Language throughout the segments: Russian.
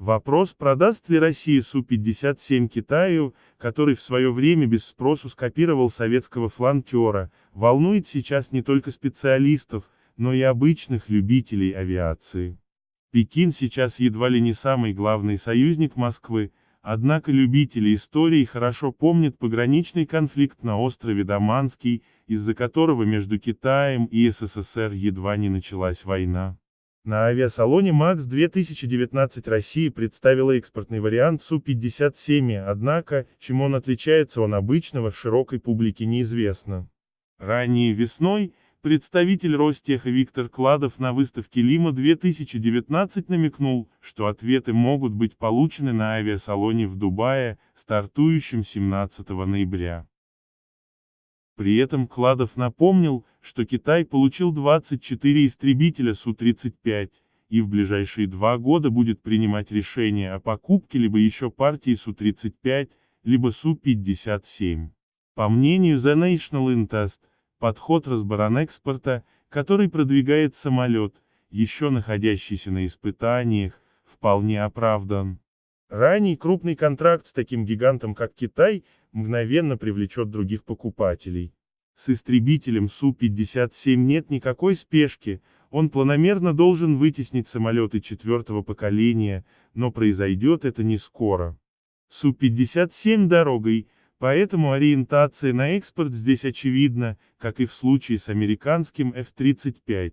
Вопрос, продаст ли Россия Су-57 Китаю, который в свое время без спросу скопировал советского фланкера, волнует сейчас не только специалистов, но и обычных любителей авиации. Пекин сейчас едва ли не самый главный союзник Москвы, однако любители истории хорошо помнят пограничный конфликт на острове Даманский, из-за которого между Китаем и СССР едва не началась война. На авиасалоне МАКС 2019 Россия представила экспортный вариант Су-57, однако, чем он отличается от обычного широкой публике неизвестно. Ранее весной, представитель Ростеха Виктор Кладов на выставке Лима-2019 намекнул, что ответы могут быть получены на авиасалоне в Дубае, стартующем 17 ноября. При этом Кладов напомнил, что Китай получил 24 истребителя Су-35, и в ближайшие два года будет принимать решение о покупке либо еще партии Су-35, либо Су-57. По мнению The National Interest, подход Росборонэкспорта, который продвигает самолет, еще находящийся на испытаниях, вполне оправдан. Ранний крупный контракт с таким гигантом, как Китай, мгновенно привлечет других покупателей. С истребителем Су-57 нет никакой спешки, он планомерно должен вытеснить самолеты четвертого поколения, но произойдет это не скоро. Су-57 дорогой, поэтому ориентация на экспорт здесь очевидна, как и в случае с американским F-35.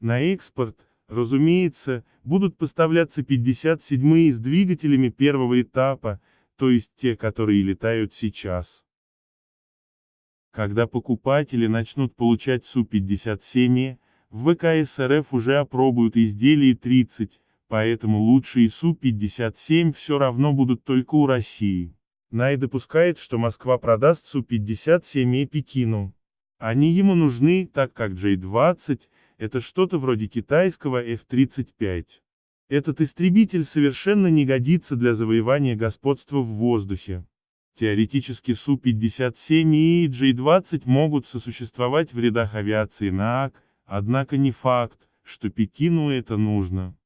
На экспорт – Разумеется, будут поставляться 57-е с двигателями первого этапа, то есть те, которые летают сейчас. Когда покупатели начнут получать Су-57, в ВКС РФ уже опробуют изделие 30, поэтому лучшие Су-57 все равно будут только у России. Най допускает, что Москва продаст Су-57 Пекину. Они ему нужны, так как J-20, это что-то вроде китайского F-35. Этот истребитель совершенно не годится для завоевания господства в воздухе. Теоретически Су-57 и J-20 могут сосуществовать в рядах авиации НААК, однако не факт, что Пекину это нужно.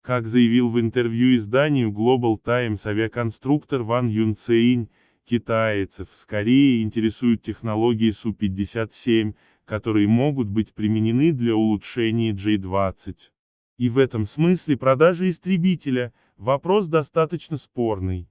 Как заявил в интервью изданию Global Times авиаконструктор Ван Юнцеинь, Китайцев скорее интересуют технологии Су-57, которые могут быть применены для улучшения J-20. И в этом смысле продажи истребителя – вопрос достаточно спорный.